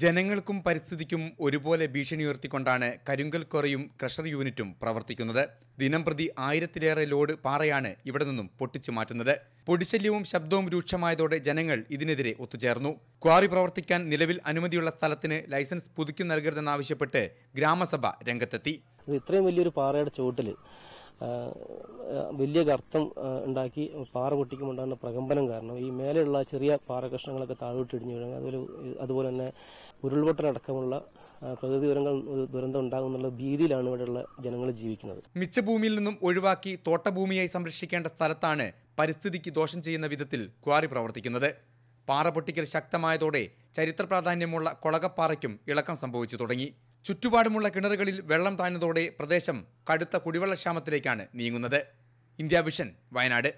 ജനങ്ങൾക്കും പരിസ്ഥിതിക്കും ഒരുപോലെ ഭീഷണിയുയർത്തിക്കൊണ്ടാണ് കരിങ്കൽ കൊറയും ക്രഷർ യൂണിറ്റും പ്രവർത്തിക്കുന്നത് ദിനം പ്രതി ആയിരത്തിലേറെ ലോഡ് പാറയാണ് ഇവിടെ നിന്നും പൊട്ടിച്ചു മാറ്റുന്നത് പൊടിശല്യവും ശബ്ദവും രൂക്ഷമായതോടെ ജനങ്ങൾ ഇതിനെതിരെ ഒത്തുചേർന്നു ക്വാറി പ്രവർത്തിക്കാൻ നിലവിൽ അനുമതിയുള്ള സ്ഥലത്തിന് ലൈസൻസ് പുതുക്കി നൽകരുതെന്നാവശ്യപ്പെട്ട് ഗ്രാമസഭ രംഗത്തെത്തി ഇത്രയും വലിയൊരു പാറയുടെ ചുവട്ടിൽ വലിയ ഗർത്തം ഉണ്ടാക്കി പാറ പൊട്ടിക്കുമ്പോൾ ഉണ്ടാകുന്ന പ്രകമ്പനം കാരണം ഈ മേലെയുള്ള ചെറിയ പാറ കഷ്ണങ്ങളൊക്കെ താഴോട്ട് ഇടിഞ്ഞു വീഴുക അതുപോലെ അതുപോലെ തന്നെ ഉരുൾപൊട്ടലടക്കമുള്ള പ്രകൃതി ദുരങ്ങൾ ദുരന്തം ഉണ്ടാകുന്നുള്ള ഭീതിയിലാണ് ഇവിടെയുള്ള ജനങ്ങൾ ജീവിക്കുന്നത് മിച്ചഭൂമിയിൽ നിന്നും ഒഴിവാക്കി തോട്ടഭൂമിയായി സംരക്ഷിക്കേണ്ട സ്ഥലത്താണ് പരിസ്ഥിതിക്ക് ദോഷം ചെയ്യുന്ന വിധത്തിൽ ക്വാറി പ്രവർത്തിക്കുന്നത് പാറ പൊട്ടിക്കൽ ശക്തമായതോടെ ചരിത്ര പ്രാധാന്യമുള്ള കൊളകപ്പാറയ്ക്കും ഇളക്കം സംഭവിച്ചു തുടങ്ങി ചുറ്റുപാടുമുള്ള കിണറുകളിൽ വെള്ളം താഴ്ന്നതോടെ പ്രദേശം കടുത്ത കുടിവെള്ളക്ഷാമത്തിലേക്കാണ് നീങ്ങുന്നത് ഇന്ത്യ വിഷൻ വയനാട്